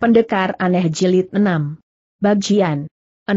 Pendekar Aneh Jilid 6 Bagian 16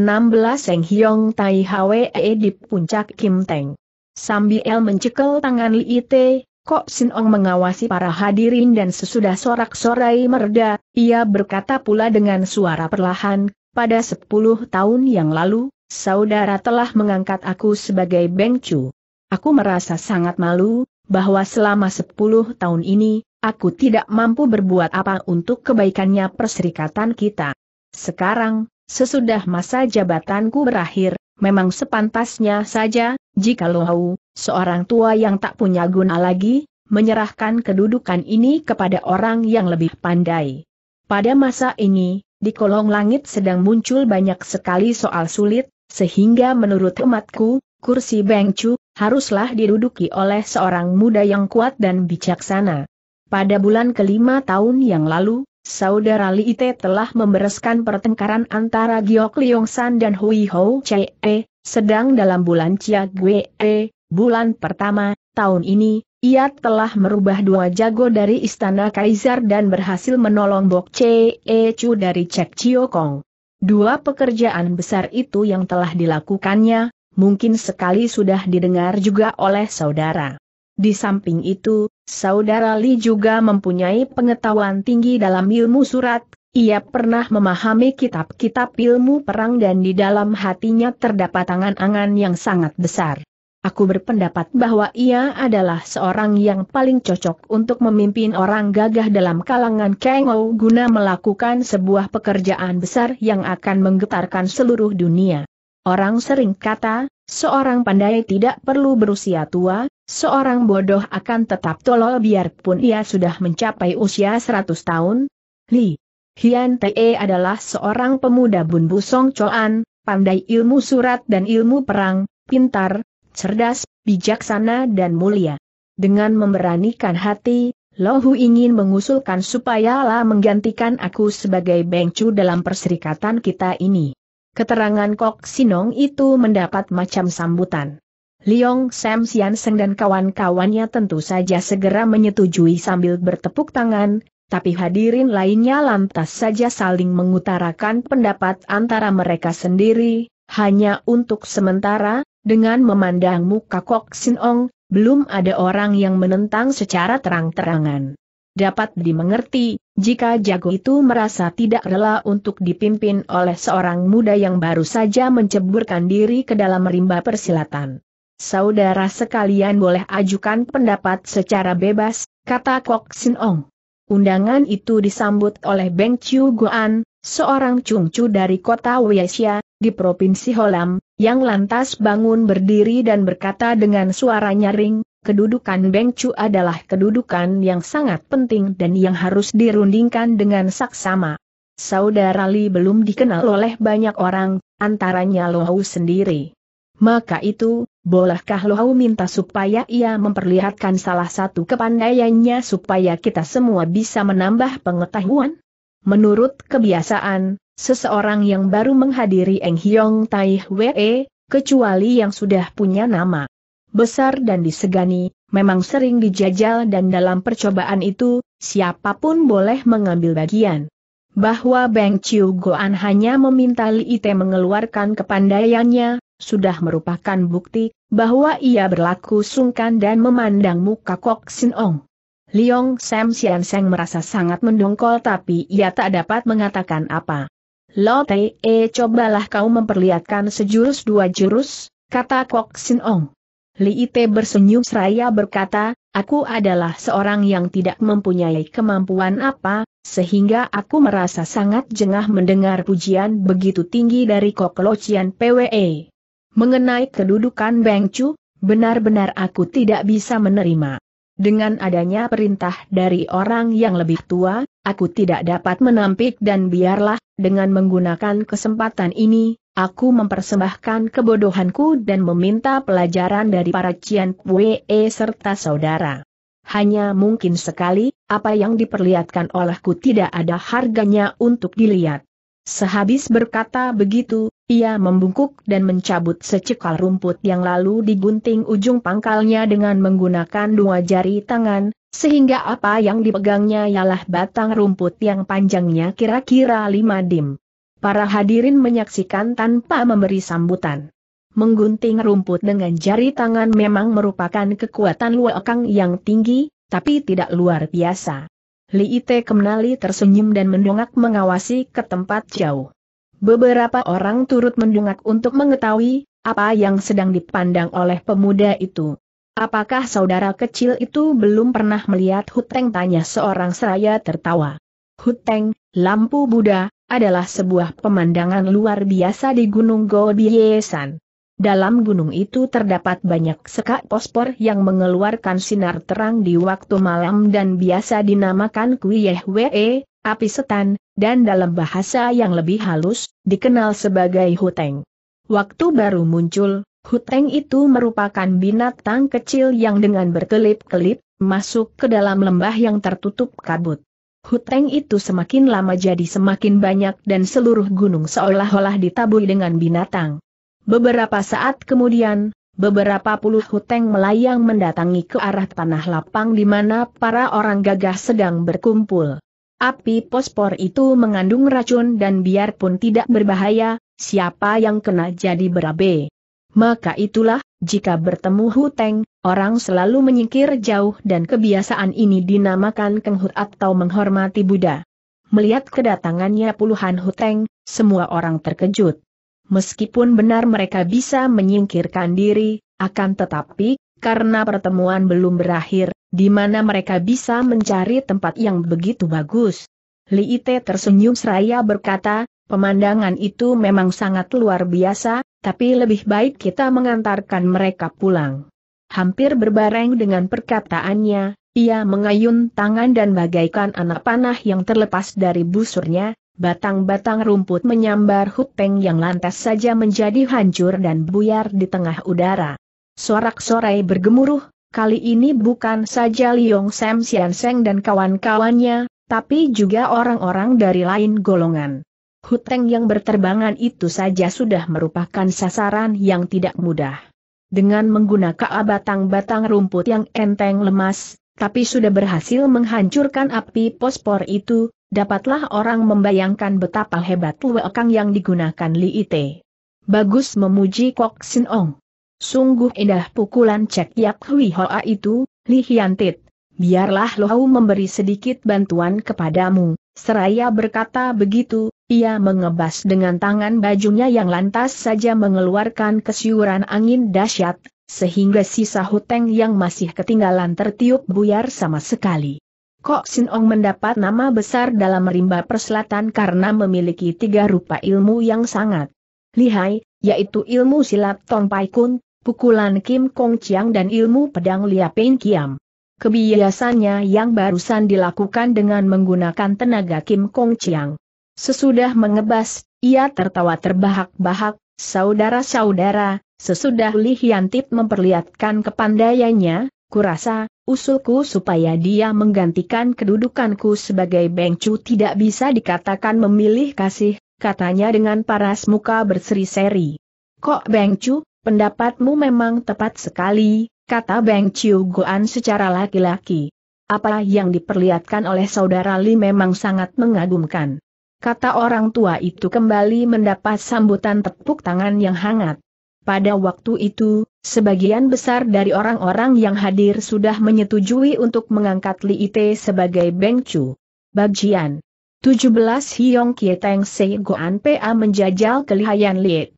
Seng Hyong Tai Hwe e di Puncak Kim Teng Sambil mencekel tangan Li Ite, Kok Sin Ong mengawasi para hadirin dan sesudah sorak-sorai mereda, ia berkata pula dengan suara perlahan, pada sepuluh tahun yang lalu, saudara telah mengangkat aku sebagai Beng Bengcu. Aku merasa sangat malu, bahwa selama sepuluh tahun ini, Aku tidak mampu berbuat apa untuk kebaikannya perserikatan kita. Sekarang, sesudah masa jabatanku berakhir, memang sepantasnya saja, jika Lohau, seorang tua yang tak punya guna lagi, menyerahkan kedudukan ini kepada orang yang lebih pandai. Pada masa ini, di kolong langit sedang muncul banyak sekali soal sulit, sehingga menurut umatku, kursi Bengcu, haruslah diduduki oleh seorang muda yang kuat dan bijaksana. Pada bulan kelima tahun yang lalu, Saudara Li Ite telah membereskan pertengkaran antara Giok Liong San dan Hui Ho E. sedang dalam bulan Chia Gue, bulan pertama, tahun ini, ia telah merubah dua jago dari Istana Kaisar dan berhasil menolong Bok Chee Chu dari Cek Chio Kong. Dua pekerjaan besar itu yang telah dilakukannya, mungkin sekali sudah didengar juga oleh saudara. Di samping itu, Saudara Li juga mempunyai pengetahuan tinggi dalam ilmu surat, ia pernah memahami kitab-kitab ilmu perang dan di dalam hatinya terdapat angan-angan yang sangat besar. Aku berpendapat bahwa ia adalah seorang yang paling cocok untuk memimpin orang gagah dalam kalangan Kengou guna melakukan sebuah pekerjaan besar yang akan menggetarkan seluruh dunia. Orang sering kata, seorang pandai tidak perlu berusia tua, Seorang bodoh akan tetap tolol biarpun ia sudah mencapai usia 100 tahun. Li Hian Te adalah seorang pemuda Bun Busong Coan, pandai ilmu surat dan ilmu perang, pintar, cerdas, bijaksana dan mulia. Dengan memberanikan hati, Lohu ingin mengusulkan supaya La menggantikan aku sebagai bengcu dalam perserikatan kita ini. Keterangan Kok Sinong itu mendapat macam sambutan. Liong Sam Seng dan kawan-kawannya tentu saja segera menyetujui sambil bertepuk tangan, tapi hadirin lainnya lantas saja saling mengutarakan pendapat antara mereka sendiri, hanya untuk sementara, dengan memandang muka Kok Sin Ong, belum ada orang yang menentang secara terang-terangan. Dapat dimengerti, jika jago itu merasa tidak rela untuk dipimpin oleh seorang muda yang baru saja menceburkan diri ke dalam rimba persilatan. Saudara sekalian boleh ajukan pendapat secara bebas, kata Kok Sin Ong. Undangan itu disambut oleh Beng Chiu Guan, seorang cungcu dari kota Weixia, di Provinsi Holam, yang lantas bangun berdiri dan berkata dengan suara nyaring, kedudukan Beng Chiu adalah kedudukan yang sangat penting dan yang harus dirundingkan dengan saksama. Saudara Li belum dikenal oleh banyak orang, antaranya Lohau sendiri. Maka itu, Bolehkah Lohau minta supaya ia memperlihatkan salah satu kepandaiannya supaya kita semua bisa menambah pengetahuan? Menurut kebiasaan, seseorang yang baru menghadiri Eng Hiong Tai Wee, kecuali yang sudah punya nama besar dan disegani, memang sering dijajal dan dalam percobaan itu, siapapun boleh mengambil bagian. Bahwa Beng Chiu Goan hanya meminta Li Ite mengeluarkan kepandaiannya, sudah merupakan bukti bahwa ia berlaku sungkan dan memandang muka Kok Sin Ong. Liong Sam Sian Seng merasa sangat mendongkol tapi ia tak dapat mengatakan apa. Lo Te E cobalah kau memperlihatkan sejurus dua jurus, kata Kok Sin Ong. Li Ite bersenyum seraya berkata, aku adalah seorang yang tidak mempunyai kemampuan apa, sehingga aku merasa sangat jengah mendengar pujian begitu tinggi dari Kok Lo Cian PWE. Mengenai kedudukan Beng Chu, benar-benar aku tidak bisa menerima. Dengan adanya perintah dari orang yang lebih tua, aku tidak dapat menampik dan biarlah, dengan menggunakan kesempatan ini, aku mempersembahkan kebodohanku dan meminta pelajaran dari para Cian Pue serta saudara. Hanya mungkin sekali, apa yang diperlihatkan olehku tidak ada harganya untuk dilihat. Sehabis berkata begitu, ia membungkuk dan mencabut secekal rumput yang lalu digunting ujung pangkalnya dengan menggunakan dua jari tangan, sehingga apa yang dipegangnya ialah batang rumput yang panjangnya kira-kira lima dim. Para hadirin menyaksikan tanpa memberi sambutan. Menggunting rumput dengan jari tangan memang merupakan kekuatan kang yang tinggi, tapi tidak luar biasa. Li Ite Kemnali tersenyum dan mendongak mengawasi ke tempat jauh. Beberapa orang turut mendungak untuk mengetahui apa yang sedang dipandang oleh pemuda itu. Apakah saudara kecil itu belum pernah melihat Huteng? Tanya seorang seraya tertawa. Huteng, lampu Buddha, adalah sebuah pemandangan luar biasa di Gunung Gobyesan. Dalam gunung itu terdapat banyak sekak pospor yang mengeluarkan sinar terang di waktu malam dan biasa dinamakan Kuyehwe, api setan, dan dalam bahasa yang lebih halus, dikenal sebagai huteng. Waktu baru muncul, huteng itu merupakan binatang kecil yang dengan berkelip-kelip, masuk ke dalam lembah yang tertutup kabut. Huteng itu semakin lama jadi semakin banyak dan seluruh gunung seolah-olah ditaburi dengan binatang. Beberapa saat kemudian, Beberapa puluh huteng melayang mendatangi ke arah tanah lapang di mana para orang gagah sedang berkumpul. Api pospor itu mengandung racun dan biarpun tidak berbahaya, siapa yang kena jadi berabe. Maka itulah, jika bertemu huteng, orang selalu menyingkir jauh dan kebiasaan ini dinamakan kenghut atau menghormati Buddha. Melihat kedatangannya puluhan huteng, semua orang terkejut. Meskipun benar mereka bisa menyingkirkan diri, akan tetapi, karena pertemuan belum berakhir, di mana mereka bisa mencari tempat yang begitu bagus. Li Ite tersenyum seraya berkata, pemandangan itu memang sangat luar biasa, tapi lebih baik kita mengantarkan mereka pulang. Hampir berbareng dengan perkataannya, ia mengayun tangan dan bagaikan anak panah yang terlepas dari busurnya, batang-batang rumput menyambar Hupeng yang lantas saja menjadi hancur dan buyar di tengah udara. Sorak-sorai bergemuruh, kali ini bukan saja Liong Sam Sian Seng dan kawan-kawannya, tapi juga orang-orang dari lain golongan. Huteng yang berterbangan itu saja sudah merupakan sasaran yang tidak mudah. Dengan menggunakan batang-batang rumput yang enteng lemas, tapi sudah berhasil menghancurkan api pospor itu, dapatlah orang membayangkan betapa hebat luekang yang digunakan Li Ite. Bagus memuji Kok Sin Ong. Sungguh indah pukulan Cek yap Hui Hoa itu, Li Hiantit. Biarlah Lohau memberi sedikit bantuan kepadamu. Seraya berkata begitu, ia mengebas dengan tangan bajunya yang lantas saja mengeluarkan kesiuran angin dahsyat, sehingga sisa huteng yang masih ketinggalan tertiup buyar sama sekali. Kok Sin Ong mendapat nama besar dalam rimba perselatan karena memiliki tiga rupa ilmu yang sangat lihai, yaitu ilmu silat Tong Pai Kun, pukulan Kim Kong Chiang dan ilmu pedang Lia Kiam. Kebiasaannya yang barusan dilakukan dengan menggunakan tenaga Kim Kong Chiang. Sesudah mengebas, ia tertawa terbahak-bahak, saudara-saudara, sesudah Li Tip memperlihatkan kepandaiannya, kurasa, usulku supaya dia menggantikan kedudukanku sebagai Bengcu tidak bisa dikatakan memilih kasih, katanya dengan paras muka berseri-seri. Kok Bengcu, Pendapatmu memang tepat sekali, kata Beng Chiu Goan secara laki-laki. Apa yang diperlihatkan oleh saudara Li memang sangat mengagumkan. Kata orang tua itu kembali mendapat sambutan tepuk tangan yang hangat. Pada waktu itu, sebagian besar dari orang-orang yang hadir sudah menyetujui untuk mengangkat Li Ite sebagai Beng Chu. Bagian 17 Hiong Kie Teng Se Goan PA menjajal kelihayan Li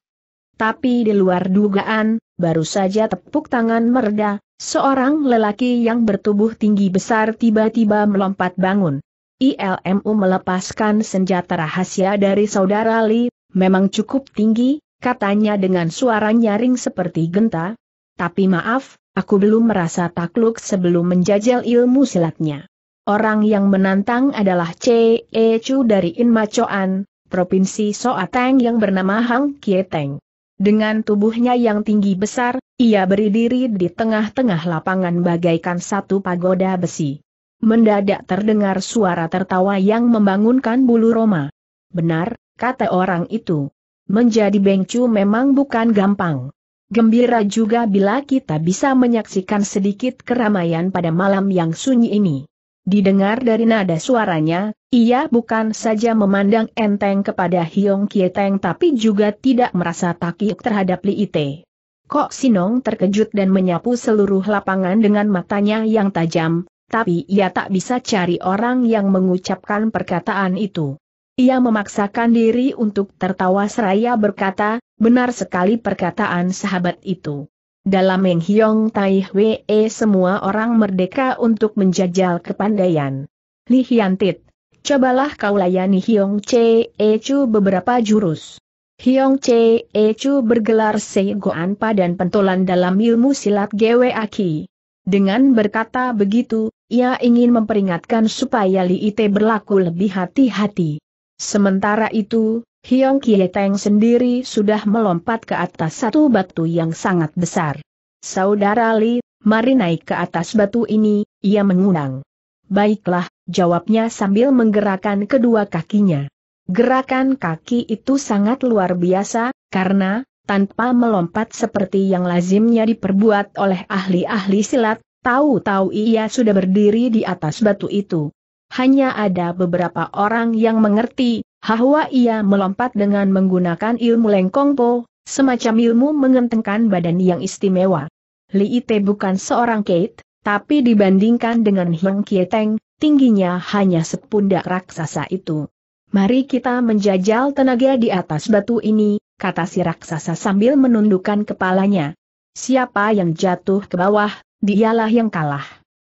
tapi di luar dugaan, baru saja tepuk tangan mereda, seorang lelaki yang bertubuh tinggi besar tiba-tiba melompat bangun. ILMU melepaskan senjata rahasia dari saudara Li, memang cukup tinggi, katanya dengan suara nyaring seperti genta. Tapi maaf, aku belum merasa takluk sebelum menjajal ilmu silatnya. Orang yang menantang adalah C.E. Chu dari Inmacoan, Provinsi Soateng yang bernama Hang Kieteng. Dengan tubuhnya yang tinggi besar, ia berdiri di tengah-tengah lapangan bagaikan satu pagoda besi. Mendadak terdengar suara tertawa yang membangunkan bulu Roma. Benar, kata orang itu. Menjadi bengcu memang bukan gampang. Gembira juga bila kita bisa menyaksikan sedikit keramaian pada malam yang sunyi ini. Didengar dari nada suaranya, ia bukan saja memandang enteng kepada Hiong Kieteng tapi juga tidak merasa takik terhadap Li Ite. Kok Sinong terkejut dan menyapu seluruh lapangan dengan matanya yang tajam, tapi ia tak bisa cari orang yang mengucapkan perkataan itu. Ia memaksakan diri untuk tertawa seraya berkata, benar sekali perkataan sahabat itu. Dalam Meng Hiong Tai Hwe semua orang merdeka untuk menjajal kepandaian. Li Hiantit, cobalah kau layani Hiong Che Chu beberapa jurus. Hiong Che Chu bergelar Seigoan dan Pentolan dalam ilmu silat Gwe Aki. Dengan berkata begitu, ia ingin memperingatkan supaya Li Ite berlaku lebih hati-hati. Sementara itu, Hiong Kie Teng sendiri sudah melompat ke atas satu batu yang sangat besar. Saudara Li, mari naik ke atas batu ini, ia mengundang. Baiklah, jawabnya sambil menggerakkan kedua kakinya. Gerakan kaki itu sangat luar biasa, karena, tanpa melompat seperti yang lazimnya diperbuat oleh ahli-ahli silat, tahu-tahu ia sudah berdiri di atas batu itu. Hanya ada beberapa orang yang mengerti, Hahwa ia melompat dengan menggunakan ilmu lengkong po, semacam ilmu mengentengkan badan yang istimewa. Li Ite bukan seorang Kate, tapi dibandingkan dengan Hiang Kieteng, tingginya hanya sepundak raksasa itu. Mari kita menjajal tenaga di atas batu ini, kata si raksasa sambil menundukkan kepalanya. Siapa yang jatuh ke bawah, dialah yang kalah.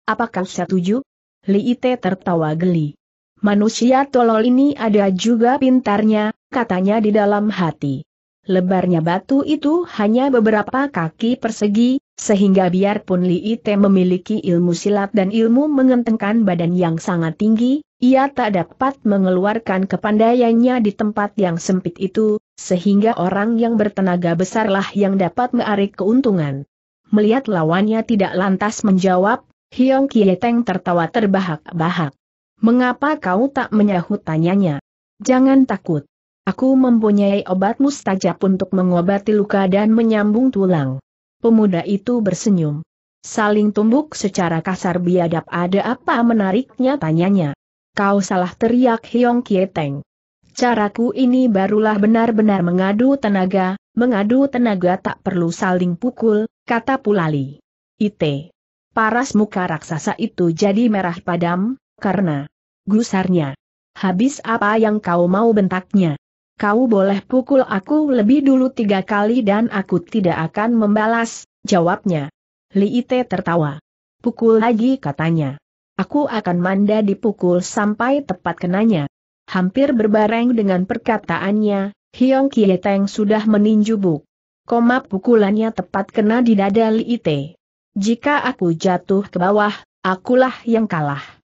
Apakah setuju? Li Ite tertawa geli. Manusia tolol ini ada juga pintarnya, katanya di dalam hati. Lebarnya batu itu hanya beberapa kaki persegi, sehingga biarpun Li Ite memiliki ilmu silat dan ilmu mengentengkan badan yang sangat tinggi, ia tak dapat mengeluarkan kepandaiannya di tempat yang sempit itu, sehingga orang yang bertenaga besarlah yang dapat mengarik keuntungan. Melihat lawannya tidak lantas menjawab, Hiong Kieteng tertawa terbahak-bahak. Mengapa kau tak menyahut tanyanya? Jangan takut. Aku mempunyai obat mustajab untuk mengobati luka dan menyambung tulang. Pemuda itu bersenyum. Saling tumbuk secara kasar biadab ada apa menariknya tanyanya. Kau salah teriak Hyong Kieteng. Caraku ini barulah benar-benar mengadu tenaga, mengadu tenaga tak perlu saling pukul, kata Pulali. Ite. Paras muka raksasa itu jadi merah padam, karena gusarnya. Habis apa yang kau mau bentaknya? Kau boleh pukul aku lebih dulu tiga kali dan aku tidak akan membalas, jawabnya. Li Ite tertawa. Pukul lagi katanya. Aku akan manda dipukul sampai tepat kenanya. Hampir berbareng dengan perkataannya, Hiong Kieteng sudah meninju buk. Koma pukulannya tepat kena di dada Li Ite. Jika aku jatuh ke bawah, akulah yang kalah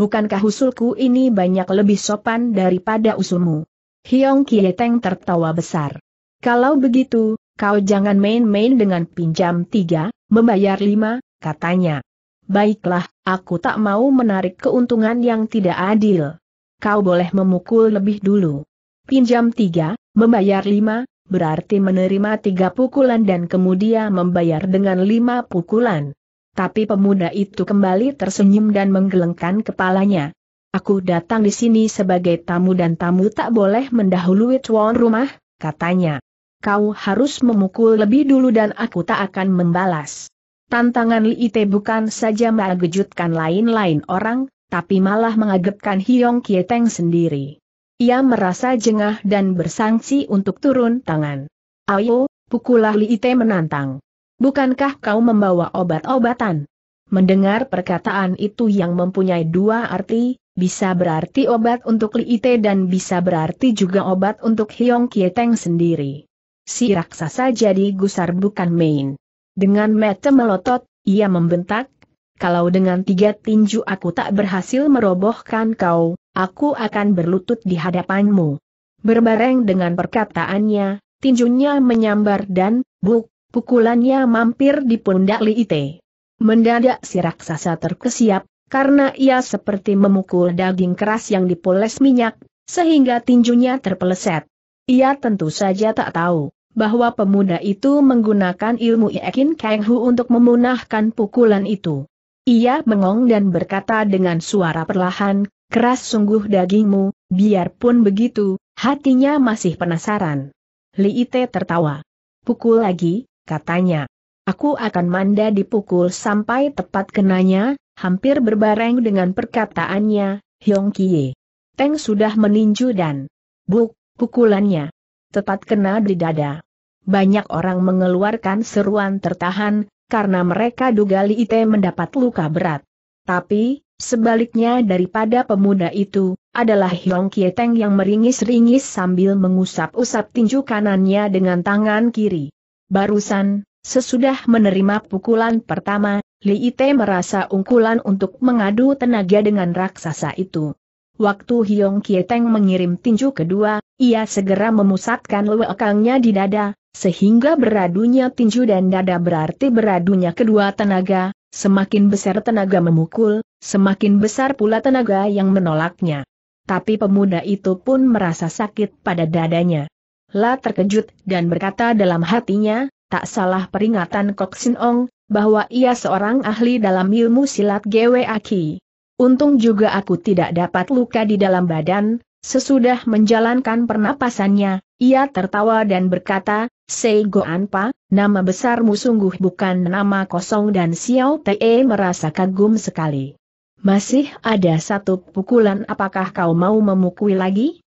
bukankah usulku ini banyak lebih sopan daripada usulmu? Hiong Kieteng tertawa besar. Kalau begitu, kau jangan main-main dengan pinjam tiga, membayar lima, katanya. Baiklah, aku tak mau menarik keuntungan yang tidak adil. Kau boleh memukul lebih dulu. Pinjam tiga, membayar lima, berarti menerima tiga pukulan dan kemudian membayar dengan lima pukulan. Tapi pemuda itu kembali tersenyum dan menggelengkan kepalanya. Aku datang di sini sebagai tamu dan tamu tak boleh mendahului tuan rumah, katanya. Kau harus memukul lebih dulu dan aku tak akan membalas. Tantangan Li Ite bukan saja mengejutkan lain-lain orang, tapi malah mengagetkan Hiong Kieteng sendiri. Ia merasa jengah dan bersangsi untuk turun tangan. Ayo, pukullah Li Ite menantang. Bukankah kau membawa obat-obatan? Mendengar perkataan itu yang mempunyai dua arti, bisa berarti obat untuk Li Ite dan bisa berarti juga obat untuk Hyong Kieteng sendiri. Si raksasa jadi gusar bukan main. Dengan mata melotot, ia membentak, kalau dengan tiga tinju aku tak berhasil merobohkan kau, aku akan berlutut di hadapanmu. Berbareng dengan perkataannya, tinjunya menyambar dan, buk, Pukulannya mampir di pundak Li Liite. Mendadak si raksasa terkesiap, karena ia seperti memukul daging keras yang dipoles minyak, sehingga tinjunya terpeleset. Ia tentu saja tak tahu bahwa pemuda itu menggunakan ilmu Iekin Kang Hu untuk memunahkan pukulan itu. Ia mengong dan berkata dengan suara perlahan, keras sungguh dagingmu, biarpun begitu, hatinya masih penasaran. Li Ite tertawa. Pukul lagi, katanya. Aku akan manda dipukul sampai tepat kenanya, hampir berbareng dengan perkataannya, Hyong Kie. Teng sudah meninju dan buk, pukulannya. Tepat kena di dada. Banyak orang mengeluarkan seruan tertahan, karena mereka duga Li Ite mendapat luka berat. Tapi, sebaliknya daripada pemuda itu, adalah Hyong Kie Teng yang meringis-ringis sambil mengusap-usap tinju kanannya dengan tangan kiri. Barusan, sesudah menerima pukulan pertama, Li Ite merasa ungkulan untuk mengadu tenaga dengan raksasa itu. Waktu Hyong Kieteng mengirim tinju kedua, ia segera memusatkan lewekangnya di dada, sehingga beradunya tinju dan dada berarti beradunya kedua tenaga, semakin besar tenaga memukul, semakin besar pula tenaga yang menolaknya. Tapi pemuda itu pun merasa sakit pada dadanya. La terkejut dan berkata dalam hatinya, tak salah peringatan Kok Sin Ong, bahwa ia seorang ahli dalam ilmu silat Gwe Aki. Untung juga aku tidak dapat luka di dalam badan, sesudah menjalankan pernapasannya, ia tertawa dan berkata, Sei Goan Pa, nama besarmu sungguh bukan nama kosong dan Xiao Te merasa kagum sekali. Masih ada satu pukulan apakah kau mau memukul lagi?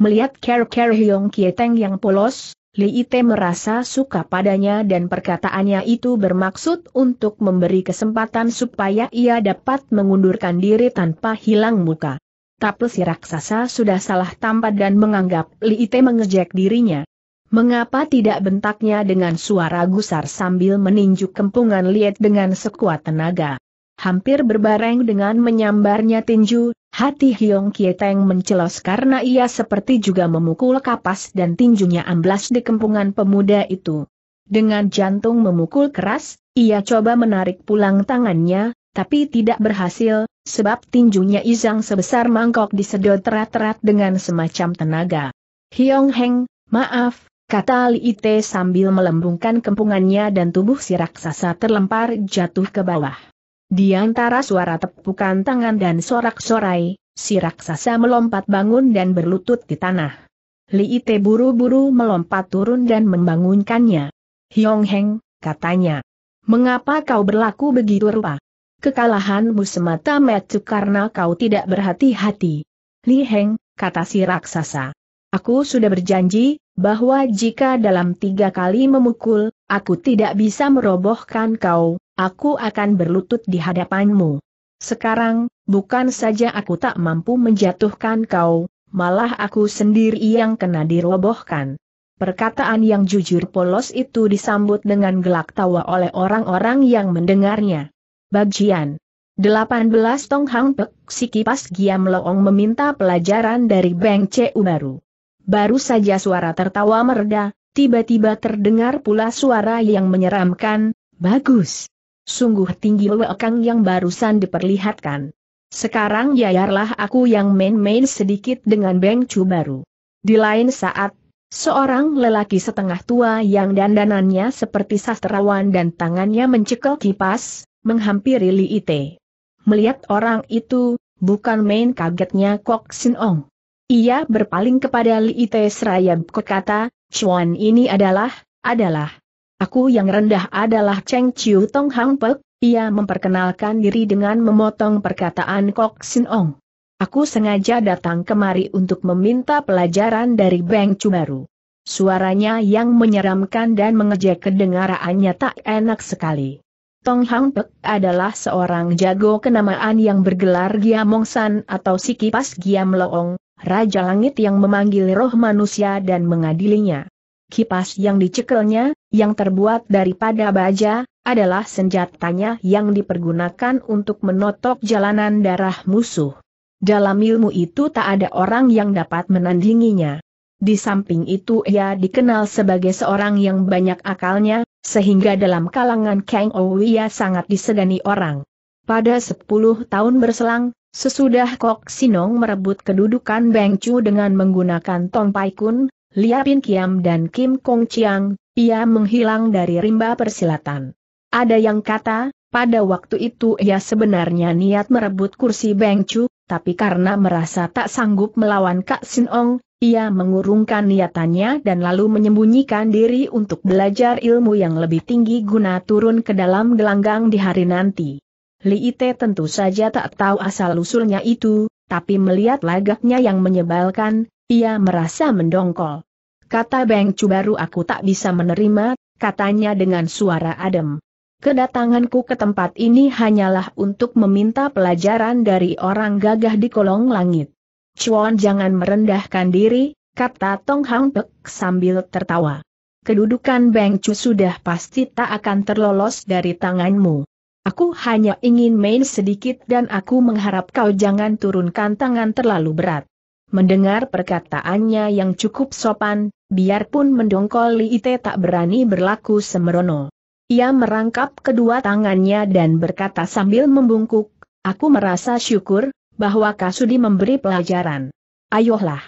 Melihat care-care Hyong Kieteng yang polos, Li Ite merasa suka padanya dan perkataannya itu bermaksud untuk memberi kesempatan supaya ia dapat mengundurkan diri tanpa hilang muka. Tapi si raksasa sudah salah tampak dan menganggap Li Ite mengejek dirinya. Mengapa tidak bentaknya dengan suara gusar sambil meninju kempungan Liet dengan sekuat tenaga? Hampir berbareng dengan menyambarnya tinju, Hati Hyong Kieteng mencelos karena ia seperti juga memukul kapas dan tinjunya amblas di kempungan pemuda itu. Dengan jantung memukul keras, ia coba menarik pulang tangannya, tapi tidak berhasil, sebab tinjunya izang sebesar mangkok disedot terat-terat dengan semacam tenaga. Hyong Heng, maaf, kata Li Ite sambil melembungkan kempungannya dan tubuh si raksasa terlempar jatuh ke bawah. Di antara suara tepukan tangan dan sorak-sorai, si raksasa melompat bangun dan berlutut di tanah. Li Ite buru-buru melompat turun dan membangunkannya. Hyong Heng, katanya. Mengapa kau berlaku begitu rupa? Kekalahanmu semata-mata karena kau tidak berhati-hati. Li Heng, kata si raksasa. Aku sudah berjanji, bahwa jika dalam tiga kali memukul, aku tidak bisa merobohkan kau, aku akan berlutut di hadapanmu. Sekarang, bukan saja aku tak mampu menjatuhkan kau, malah aku sendiri yang kena dirobohkan. Perkataan yang jujur polos itu disambut dengan gelak tawa oleh orang-orang yang mendengarnya. Bagian 18 Tong Hang Pek si kipas Giam Loong meminta pelajaran dari Beng Cu baru. Baru saja suara tertawa mereda, tiba-tiba terdengar pula suara yang menyeramkan, Bagus, sungguh tinggi Kang yang barusan diperlihatkan. Sekarang yayarlah aku yang main-main sedikit dengan Beng Chu baru. Di lain saat, seorang lelaki setengah tua yang dandanannya seperti sastrawan dan tangannya mencekel kipas, menghampiri Li Ite. Melihat orang itu, bukan main kagetnya Kok Sin Ong. Ia berpaling kepada Li Ite seraya berkata, Chuan ini adalah, adalah, Aku yang rendah adalah Cheng Chiu Tong Hang Pek, ia memperkenalkan diri dengan memotong perkataan Kok Sin Ong. Aku sengaja datang kemari untuk meminta pelajaran dari Beng Baru. Suaranya yang menyeramkan dan mengejek kedengarannya tak enak sekali. Tong Hang Pek adalah seorang jago kenamaan yang bergelar Giamong San atau Sikipas Giam Loong, Raja Langit yang memanggil roh manusia dan mengadilinya. Kipas yang dicekelnya, yang terbuat daripada baja, adalah senjatanya yang dipergunakan untuk menotok jalanan darah musuh. Dalam ilmu itu tak ada orang yang dapat menandinginya. Di samping itu ia dikenal sebagai seorang yang banyak akalnya, sehingga dalam kalangan Kang ia sangat disegani orang. Pada 10 tahun berselang, sesudah Kok Sinong merebut kedudukan Beng Chu dengan menggunakan Tong Pai Kun, Lia Pin Kiam dan Kim Kong Chiang, ia menghilang dari rimba persilatan. Ada yang kata, pada waktu itu ia sebenarnya niat merebut kursi Bengcu, tapi karena merasa tak sanggup melawan Kak Sin Ong, ia mengurungkan niatannya dan lalu menyembunyikan diri untuk belajar ilmu yang lebih tinggi guna turun ke dalam gelanggang di hari nanti. Li Ite tentu saja tak tahu asal-usulnya itu, tapi melihat lagaknya yang menyebalkan, ia merasa mendongkol. Kata Beng Chu baru aku tak bisa menerima, katanya dengan suara adem. Kedatanganku ke tempat ini hanyalah untuk meminta pelajaran dari orang gagah di kolong langit. Chuan jangan merendahkan diri, kata Tong Hang Pek sambil tertawa. Kedudukan Beng Chu sudah pasti tak akan terlolos dari tanganmu. Aku hanya ingin main sedikit dan aku mengharap kau jangan turunkan tangan terlalu berat. Mendengar perkataannya yang cukup sopan, biarpun mendongkol Li Ite tak berani berlaku semerono. Ia merangkap kedua tangannya dan berkata sambil membungkuk, aku merasa syukur, bahwa Kasudi memberi pelajaran. Ayolah.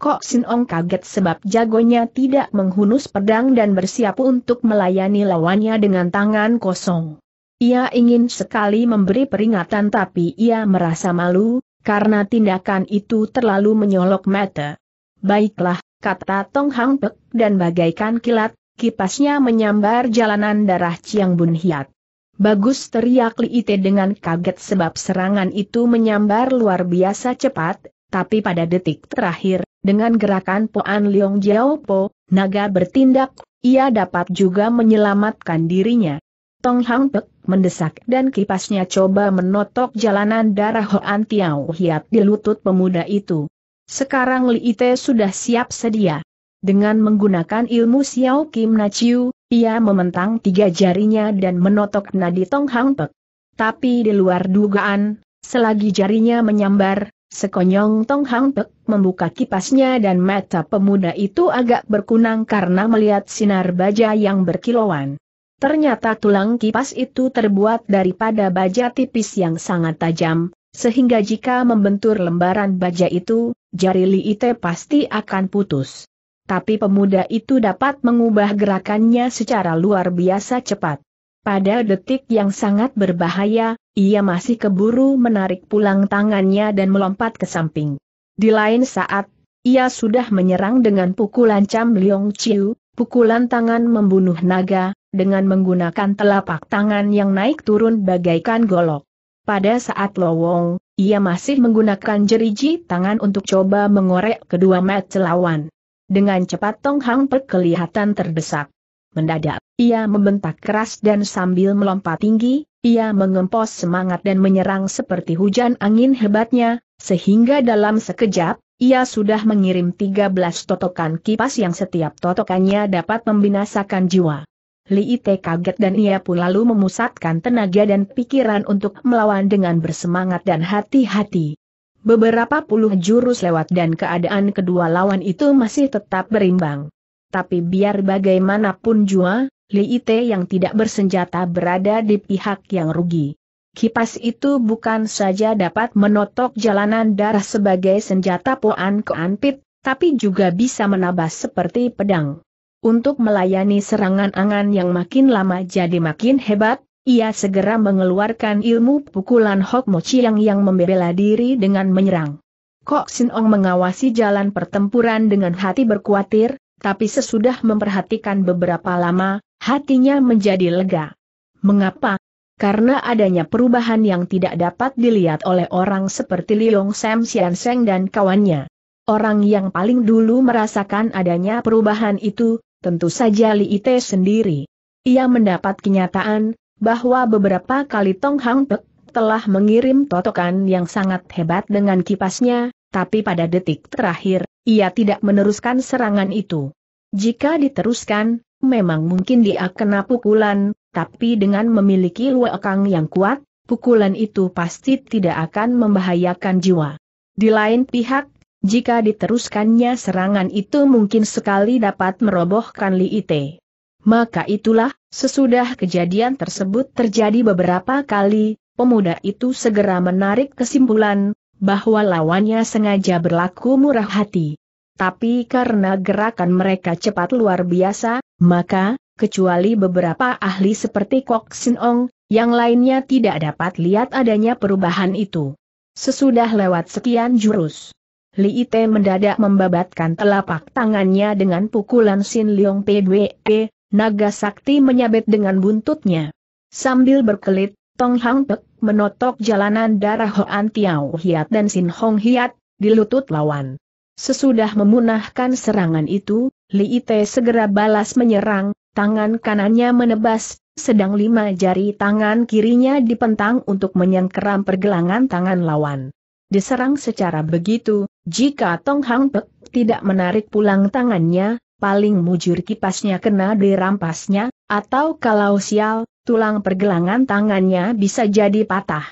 Kok Sin Ong kaget sebab jagonya tidak menghunus pedang dan bersiap untuk melayani lawannya dengan tangan kosong. Ia ingin sekali memberi peringatan tapi ia merasa malu, karena tindakan itu terlalu menyolok mata. Baiklah, kata Tong Hang Pek dan bagaikan kilat, kipasnya menyambar jalanan darah Chiang Bun Hiat. Bagus teriak Li Ite dengan kaget sebab serangan itu menyambar luar biasa cepat, tapi pada detik terakhir, dengan gerakan Poan Leong Jiao Po, naga bertindak, ia dapat juga menyelamatkan dirinya. Tong Hang Pek mendesak dan kipasnya coba menotok jalanan darah Hoan Tiao Hiap di lutut pemuda itu. Sekarang Li Ite sudah siap sedia. Dengan menggunakan ilmu Xiao Kim Na ia mementang tiga jarinya dan menotok nadi Tong Hang Pek. Tapi di luar dugaan, selagi jarinya menyambar, sekonyong Tong Hang Pek membuka kipasnya dan mata pemuda itu agak berkunang karena melihat sinar baja yang berkilauan. Ternyata tulang kipas itu terbuat daripada baja tipis yang sangat tajam, sehingga jika membentur lembaran baja itu, jari Li Ite pasti akan putus. Tapi pemuda itu dapat mengubah gerakannya secara luar biasa cepat. Pada detik yang sangat berbahaya, ia masih keburu menarik pulang tangannya dan melompat ke samping. Di lain saat, ia sudah menyerang dengan pukulan Cam Leong Chiu, pukulan tangan membunuh naga, dengan menggunakan telapak tangan yang naik turun bagaikan golok. Pada saat lowong, ia masih menggunakan jeriji tangan untuk coba mengorek kedua mat lawan. Dengan cepat Tong Hang kelihatan terdesak. Mendadak, ia membentak keras dan sambil melompat tinggi, ia mengempos semangat dan menyerang seperti hujan angin hebatnya, sehingga dalam sekejap, ia sudah mengirim 13 totokan kipas yang setiap totokannya dapat membinasakan jiwa. Li Ite kaget dan ia pun lalu memusatkan tenaga dan pikiran untuk melawan dengan bersemangat dan hati-hati. Beberapa puluh jurus lewat dan keadaan kedua lawan itu masih tetap berimbang. Tapi biar bagaimanapun jua, Li Ite yang tidak bersenjata berada di pihak yang rugi. Kipas itu bukan saja dapat menotok jalanan darah sebagai senjata poan keanpit, tapi juga bisa menabas seperti pedang. Untuk melayani serangan angan yang makin lama jadi makin hebat, ia segera mengeluarkan ilmu pukulan Hok Mo Chiang yang membela diri dengan menyerang. Kok Sin Ong mengawasi jalan pertempuran dengan hati berkuatir, tapi sesudah memperhatikan beberapa lama, hatinya menjadi lega. Mengapa? Karena adanya perubahan yang tidak dapat dilihat oleh orang seperti Liong Sam Sian Seng dan kawannya. Orang yang paling dulu merasakan adanya perubahan itu, tentu saja Li Ite sendiri. Ia mendapat kenyataan, bahwa beberapa kali Tong Hang Pe telah mengirim totokan yang sangat hebat dengan kipasnya, tapi pada detik terakhir, ia tidak meneruskan serangan itu. Jika diteruskan, memang mungkin dia kena pukulan, tapi dengan memiliki luekang yang kuat, pukulan itu pasti tidak akan membahayakan jiwa. Di lain pihak, jika diteruskannya serangan itu mungkin sekali dapat merobohkan Li Ite. Maka itulah, sesudah kejadian tersebut terjadi beberapa kali, pemuda itu segera menarik kesimpulan, bahwa lawannya sengaja berlaku murah hati. Tapi karena gerakan mereka cepat luar biasa, maka, kecuali beberapa ahli seperti Kok Sin Ong, yang lainnya tidak dapat lihat adanya perubahan itu. Sesudah lewat sekian jurus, Li Ite mendadak membabatkan telapak tangannya dengan pukulan Sin Leong PWE, naga sakti menyabet dengan buntutnya. Sambil berkelit, Tong Hang Pek menotok jalanan darah Hoan Tiao Hiat dan Sin Hong Hiat, di lutut lawan. Sesudah memunahkan serangan itu, Li Ite segera balas menyerang, tangan kanannya menebas, sedang lima jari tangan kirinya dipentang untuk menyengkeram pergelangan tangan lawan diserang secara begitu, jika Tong Hang Pek tidak menarik pulang tangannya, paling mujur kipasnya kena dirampasnya, atau kalau sial, tulang pergelangan tangannya bisa jadi patah.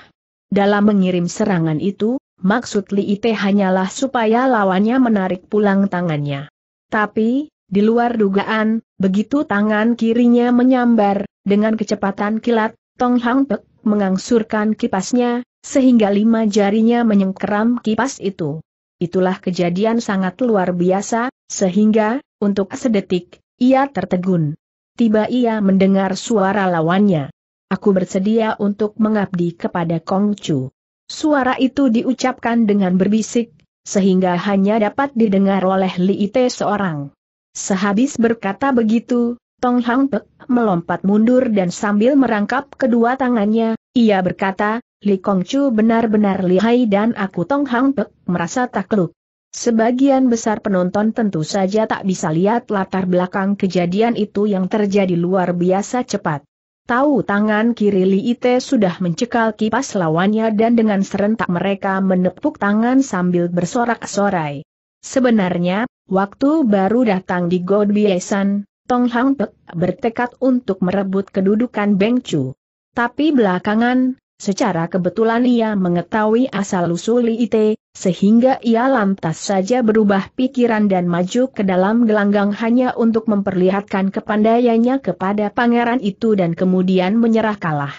Dalam mengirim serangan itu, maksud Li Ite hanyalah supaya lawannya menarik pulang tangannya. Tapi, di luar dugaan, begitu tangan kirinya menyambar, dengan kecepatan kilat, Tong Hang Pek mengangsurkan kipasnya, sehingga lima jarinya menyengkeram kipas itu. Itulah kejadian sangat luar biasa, sehingga, untuk sedetik, ia tertegun. Tiba ia mendengar suara lawannya. Aku bersedia untuk mengabdi kepada Kong Chu. Suara itu diucapkan dengan berbisik, sehingga hanya dapat didengar oleh Li Ite seorang. Sehabis berkata begitu, Tong Hang Pek melompat mundur dan sambil merangkap kedua tangannya, ia berkata, Li Kongcu benar-benar lihai dan aku Tong Hang Pek merasa takluk. Sebagian besar penonton tentu saja tak bisa lihat latar belakang kejadian itu yang terjadi luar biasa cepat. Tahu tangan kiri Li Ite sudah mencekal kipas lawannya dan dengan serentak mereka menepuk tangan sambil bersorak-sorai. Sebenarnya, waktu baru datang di God Biesan, Tong Hang Pek bertekad untuk merebut kedudukan Beng Chu. Tapi belakangan, Secara kebetulan ia mengetahui asal-usul Ite, sehingga ia lantas saja berubah pikiran dan maju ke dalam gelanggang hanya untuk memperlihatkan kepandaiannya kepada pangeran itu dan kemudian menyerah kalah.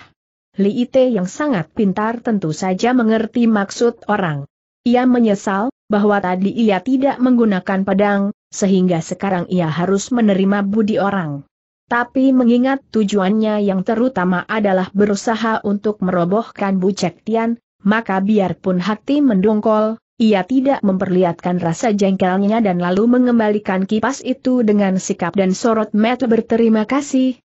Li Ite yang sangat pintar tentu saja mengerti maksud orang. Ia menyesal, bahwa tadi ia tidak menggunakan pedang, sehingga sekarang ia harus menerima budi orang. Tapi mengingat tujuannya yang terutama adalah berusaha untuk merobohkan Bu Cek Tian, maka biarpun hati mendongkol, ia tidak memperlihatkan rasa jengkelnya dan lalu mengembalikan kipas itu dengan sikap dan sorot mata berterima kasih,